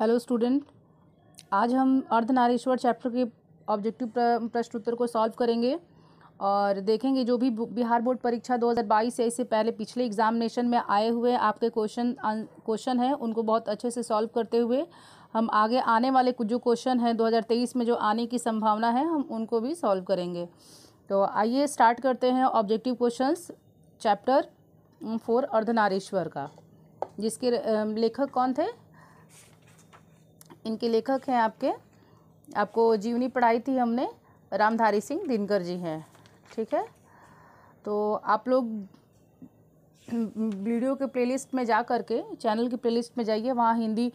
hello student आज हम Ardhanarishvara chapter के ऑब्जेक्टिव प्रश्न उत्तर को सॉल्व करेंगे और देखेंगे जो भी बिहार बोर्ड परीक्षा 2022 से इससे पहले पिछले एग्जामिनेशन में आए हुए आपके क्वेश्चन अं, क्वेश्चन हैं उनको बहुत अच्छे से सॉल्व करते हुए हम आगे आने वाले कुछ जो क्वेश्चन हैं 2023 में जो आने की संभावना है हम उनको भी सॉल्व करेंगे तो आइए स्टार्ट करते हैं objective question chapter four Ardhanarishwar का जिसके लेखक कौन थे इनके लेखक हैं आपके आपको जीवनी पढ़ाई थी हमने रामधारी सिंह दिनकर जी हैं ठीक है तो आप लोग वीडियो के प्लेलिस्ट में जा कर के चैनल की प्लेलिस्ट में जाइए वहाँ हिंदी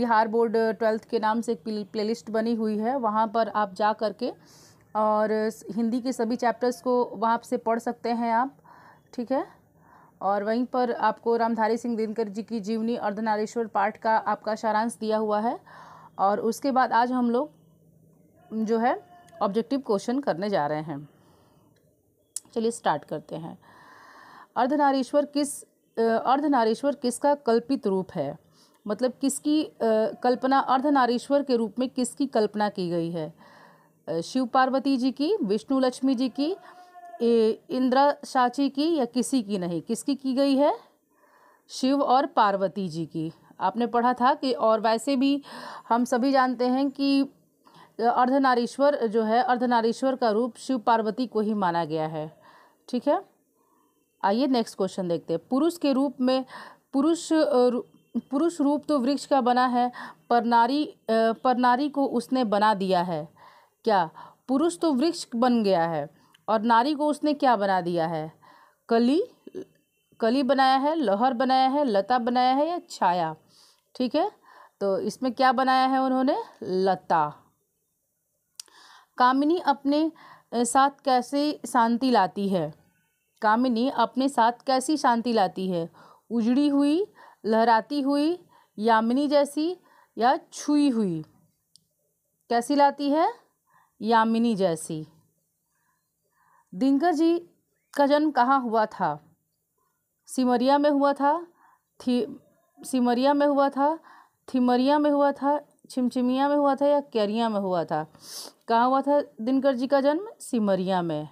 बिहार बोर्ड ट्वेल्थ के नाम से एक प्लेलिस्ट बनी हुई है वहाँ पर आप जा कर के और हिंदी के सभी चैप्टर्स को वहाँ से पढ़ सकते हैं आप ठीक है और वहीं पर आपको रामधारी सिंह दिनकर जी की जीवनी अर्धनारेश्वर पाठ का आपका सारांश दिया हुआ है और उसके बाद आज हम लोग जो है ऑब्जेक्टिव क्वेश्चन करने जा रहे हैं चलिए स्टार्ट करते हैं अर्धनारीश्वर किस अर्धनारीश्वर किसका कल्पित रूप है मतलब किसकी कल्पना अर्धनारीश्वर के रूप में किसकी कल्पना की गई है शिव पार्वती जी की विष्णु लक्ष्मी जी की इंद्रा साची की या किसी की नहीं किसकी की गई है शिव और पार्वती जी की आपने पढ़ा था कि और वैसे भी हम सभी जानते हैं कि अर्धनारीश्वर जो है अर्धनारीश्वर का रूप शिव पार्वती को ही माना गया है ठीक है आइए नेक्स्ट क्वेश्चन देखते हैं पुरुष के रूप में पुरुष पुरुष रूप तो वृक्ष का बना है पर नारी पर नारी को उसने बना दिया है क्या पुरुष तो वृक्ष बन गया है और नारी को उसने क्या बना दिया है कली कली बनाया है लहर बनाया है लता बनाया है या छाया ठीक है तो इसमें क्या बनाया है उन्होंने लता कामिनी अपने साथ कैसे शांति लाती है कामिनी अपने साथ कैसी शांति लाती है उजड़ी हुई लहराती हुई यामिनी जैसी या छुई हुई कैसी लाती है यामिनी जैसी दिनकर जी का जन्म कहाँ हुआ था सिमरिया में हुआ था थी सिमरिया में हुआ था थिमरिया में हुआ था छिमछिमिया में हुआ था या कैरिया में हुआ था कहाँ हुआ था दिनकर जी का जन्म सिमरिया में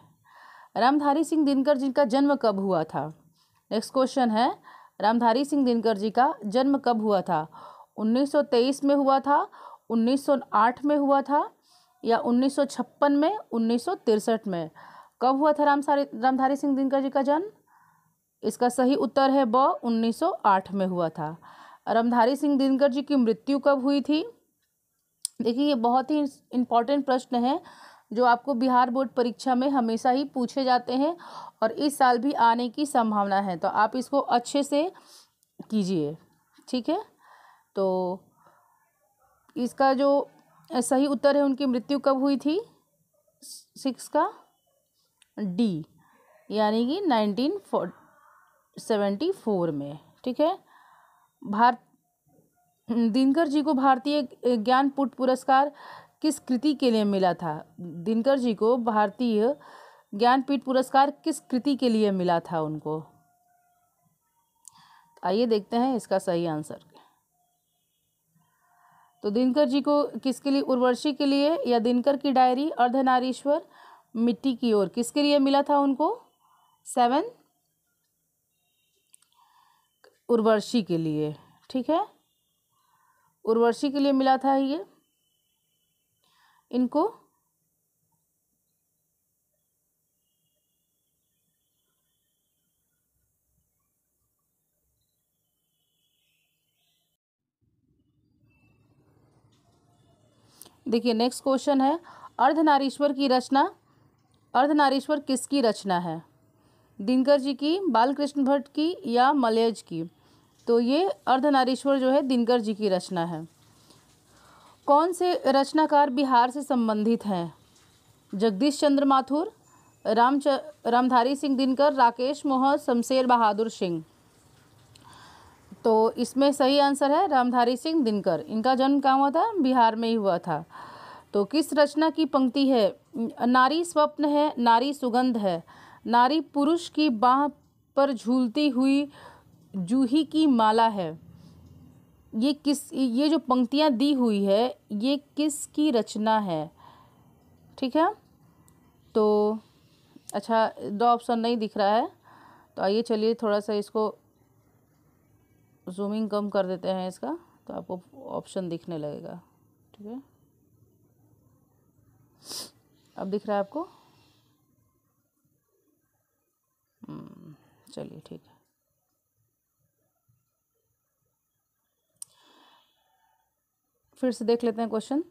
रामधारी सिंह दिनकर जी का जन्म कब हुआ था नेक्स्ट क्वेश्चन है रामधारी सिंह दिनकर जी का जन्म कब हुआ था 1923 में हुआ था 1908 में हुआ था या 1956 में उन्नीस में कब हुआ था रामसारी रामधारी सिंह दिनकर जी का जन्म इसका सही उत्तर है ब 1908 में हुआ था रामधारी सिंह दिनकर जी की मृत्यु कब हुई थी देखिए ये बहुत ही इम्पॉर्टेंट प्रश्न है जो आपको बिहार बोर्ड परीक्षा में हमेशा ही पूछे जाते हैं और इस साल भी आने की संभावना है तो आप इसको अच्छे से कीजिए ठीक है तो इसका जो सही उत्तर है उनकी मृत्यु कब हुई थी सिक्स का डी यानी कि नाइनटीन फोर्ट सेवेंटी फोर में ठीक है भारत दिनकर जी को भारतीय ज्ञानपुट पुरस्कार किस कृति के लिए मिला था दिनकर जी को भारतीय ज्ञानपीठ पुरस्कार किस कृति के लिए मिला था उनको आइए देखते हैं इसका सही आंसर तो दिनकर जी को किसके लिए उर्वशी के लिए या दिनकर की डायरी अर्धनारीश्वर मिट्टी की ओर किसके लिए मिला था उनको सेवन उर्वर्षी के लिए ठीक है उर्वर्षी के लिए मिला था ये इनको देखिए नेक्स्ट क्वेश्चन है अर्धनारीश्वर की रचना अर्धनारीश्वर किसकी रचना है दिनकर जी की बालकृष्ण भट्ट की या मलयज की तो ये अर्धनारीश्वर जो है दिनकर जी की रचना है कौन से रचनाकार बिहार से संबंधित हैं जगदीश चंद्र माथुर राम च, रामधारी सिंह दिनकर राकेश मोहन शमशेर बहादुर सिंह तो इसमें सही आंसर है रामधारी सिंह दिनकर इनका जन्म कहाँ हुआ था बिहार में ही हुआ था तो किस रचना की पंक्ति है नारी स्वप्न है नारी सुगंध है नारी पुरुष की बाह पर झूलती हुई जूही की माला है ये किस ये जो पंक्तियाँ दी हुई है ये किस की रचना है ठीक है तो अच्छा दो ऑप्शन नहीं दिख रहा है तो आइए चलिए थोड़ा सा इसको जूमिंग कम कर देते हैं इसका तो आपको ऑप्शन दिखने लगेगा ठीक है अब दिख रहा है आपको हम्म, चलिए ठीक है फिर से देख लेते हैं क्वेश्चन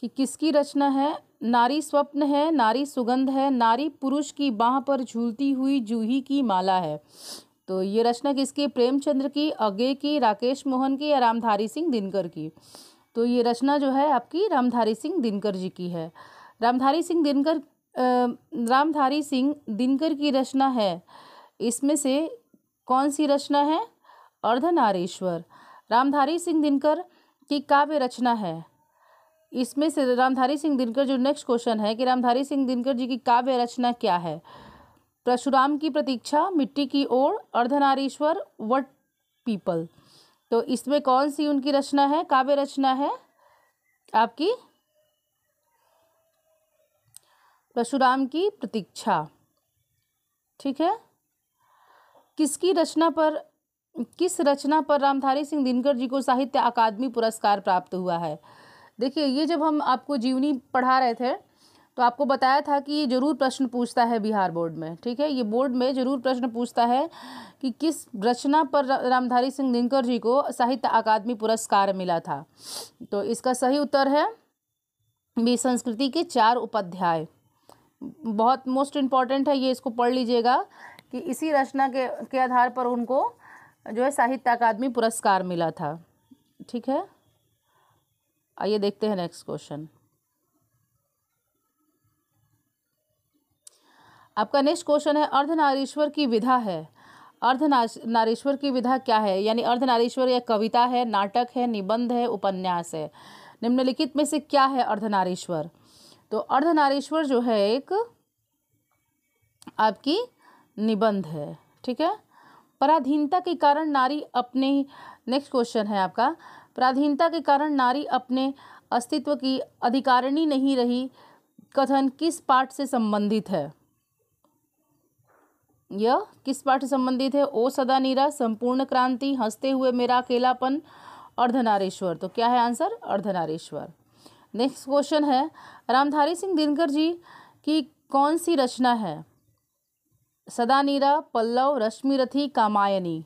कि किसकी रचना है नारी स्वप्न है नारी सुगंध है नारी पुरुष की बाह पर झूलती हुई जूही की माला है तो ये रचना किसकी प्रेमचंद्र की अगे की राकेश मोहन की या रामधारी सिंह दिनकर की तो ये रचना जो है आपकी रामधारी सिंह दिनकर जी की है रामधारी सिंह दिनकर रामधारी सिंह दिनकर की रचना है इसमें से कौन सी रचना है अर्धनारेश्वर रामधारी सिंह दिनकर की काव्य रचना है इसमें से रामधारी सिंह दिनकर जो नेक्स्ट क्वेश्चन है कि रामधारी सिंह दिनकर जी की काव्य रचना क्या है परशुराम की प्रतीक्षा मिट्टी की ओर अर्धनारीश्वर वट पीपल तो इसमें कौन सी उनकी रचना है काव्य रचना है आपकी परशुराम की प्रतीक्षा ठीक है किसकी रचना पर किस रचना पर रामधारी सिंह दिनकर जी को साहित्य अकादमी पुरस्कार प्राप्त हुआ है देखिए ये जब हम आपको जीवनी पढ़ा रहे थे तो आपको बताया था कि ये जरूर प्रश्न पूछता है बिहार बोर्ड में ठीक है ये बोर्ड में जरूर प्रश्न पूछता है कि किस रचना पर रामधारी सिंह दिनकर जी को साहित्य अकादमी पुरस्कार मिला था तो इसका सही उत्तर है बी संस्कृति के चार उपाध्याय बहुत मोस्ट इम्पॉर्टेंट है ये इसको पढ़ लीजिएगा कि इसी रचना के के आधार पर उनको जो है साहित्य अकादमी पुरस्कार मिला था ठीक है आइए देखते हैं नेक्स्ट क्वेश्चन आपका नेक्स्ट क्वेश्चन है अर्धनारीश्वर की विधा है अर्धनारीश्वर की विधा क्या है यानी अर्धनारीश्वर यह कविता है नाटक है निबंध है उपन्यास है निम्नलिखित में से क्या है अर्धनारीश्वर तो अर्धनारीश्वर जो है एक आपकी निबंध है ठीक है पराधीनता के कारण नारी अपने नेक्स्ट क्वेश्चन है आपका पराधीनता के कारण नारी अपने अस्तित्व की अधिकारिणी नहीं रही कथन किस पाठ से संबंधित है यह किस पाठ से संबंधित है ओ सदा नीरा संपूर्ण क्रांति हंसते हुए मेरा अकेलापन अर्धनारेश्वर तो क्या है आंसर अर्धनारेश्वर नेक्स्ट क्वेश्चन है रामधारी सिंह दिनकर जी की कौन सी रचना है सदानीरा पल्लव रश्मिरथी कामायनी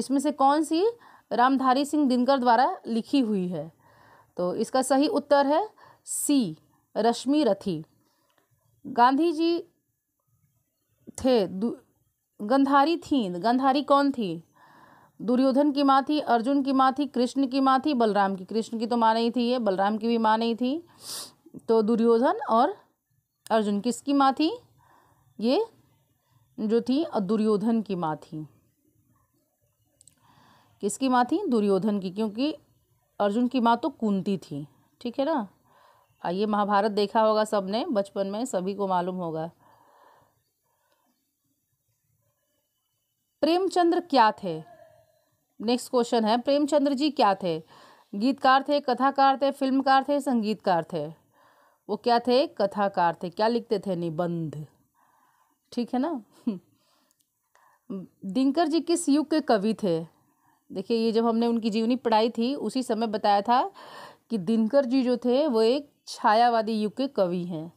इसमें से कौन सी रामधारी सिंह दिनकर द्वारा लिखी हुई है तो इसका सही उत्तर है सी रश्मि रथी गांधी जी थे गंधारी थी गंधारी कौन थी दुर्योधन की माँ थी अर्जुन की माँ थी कृष्ण की माँ थी बलराम की कृष्ण की तो माँ नहीं थी ये बलराम की भी माँ नहीं थी तो दुर्योधन और अर्जुन किसकी माँ थी ये जो थी दुर्योधन की माँ थी किसकी माँ थी दुर्योधन की क्योंकि अर्जुन की माँ तो कुंती थी ठीक है ना आइए महाभारत देखा होगा सबने बचपन में सभी को मालूम होगा प्रेमचंद्र क्या थे नेक्स्ट क्वेश्चन है प्रेमचंद्र जी क्या थे गीतकार थे कथाकार थे फिल्मकार थे संगीतकार थे वो क्या थे कथाकार थे क्या लिखते थे निबंध ठीक है ना दिनकर जी किस युग के कवि थे देखिए ये जब हमने उनकी जीवनी पढ़ाई थी उसी समय बताया था कि दिनकर जी जो थे वो एक छायावादी युग के कवि हैं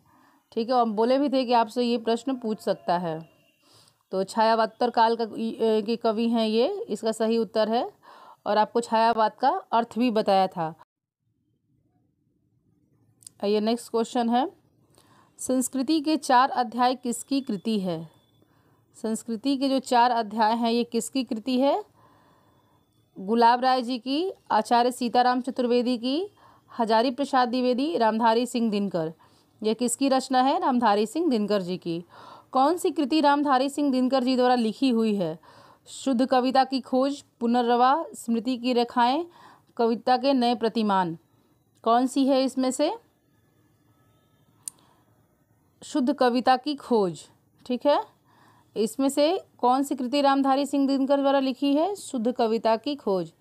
ठीक है और हम बोले भी थे कि आपसे ये प्रश्न पूछ सकता है तो छायावादर काल का के कवि हैं ये इसका सही उत्तर है और आपको छायावाद का अर्थ भी बताया था ये नेक्स्ट क्वेश्चन है संस्कृति के चार अध्याय किसकी कृति है संस्कृति के जो चार अध्याय हैं ये किसकी कृति है गुलाब राय जी की आचार्य सीताराम चतुर्वेदी की हजारी प्रसाद द्विवेदी रामधारी सिंह दिनकर यह किसकी रचना है रामधारी सिंह दिनकर जी की कौन सी कृति रामधारी सिंह दिनकर जी द्वारा लिखी हुई है शुद्ध कविता की खोज पुनर्वा स्मृति की रेखाएं कविता के नए प्रतिमान कौन सी है इसमें से शुद्ध कविता की खोज ठीक है इसमें से कौन सी कृति रामधारी सिंह दिनकर द्वारा लिखी है शुद्ध कविता की खोज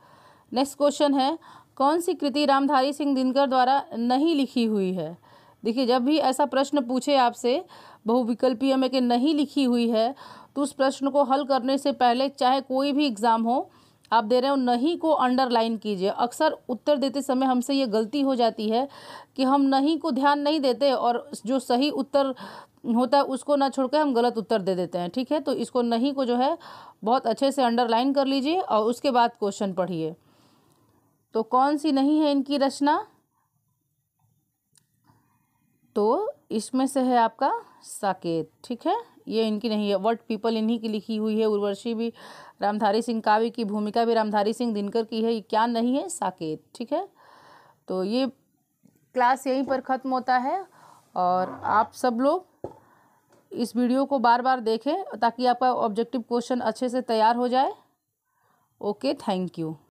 नेक्स्ट क्वेश्चन है कौन सी कृति रामधारी सिंह दिनकर द्वारा नहीं लिखी हुई है देखिए जब भी ऐसा प्रश्न पूछे आपसे बहुविकल्पीय में कि नहीं लिखी हुई है तो उस प्रश्न को हल करने से पहले चाहे कोई भी एग्ज़ाम हो आप दे रहे हो नहीं को अंडरलाइन कीजिए अक्सर उत्तर देते समय हमसे ये गलती हो जाती है कि हम नहीं को ध्यान नहीं देते और जो सही उत्तर होता है उसको ना छोड़कर हम गलत उत्तर दे देते हैं ठीक है तो इसको नहीं को जो है बहुत अच्छे से अंडरलाइन कर लीजिए और उसके बाद क्वेश्चन पढ़िए तो कौन सी नहीं है इनकी रचना तो इसमें से है आपका साकेत ठीक है ये इनकी नहीं है वट पीपल इन्हीं की लिखी हुई है उर्वशी भी रामधारी सिंह काव्य की भूमिका भी रामधारी सिंह दिनकर की है ये क्या नहीं है साकेत ठीक है तो ये क्लास यहीं पर ख़त्म होता है और आप सब लोग इस वीडियो को बार बार देखें ताकि आपका ऑब्जेक्टिव क्वेश्चन अच्छे से तैयार हो जाए ओके थैंक यू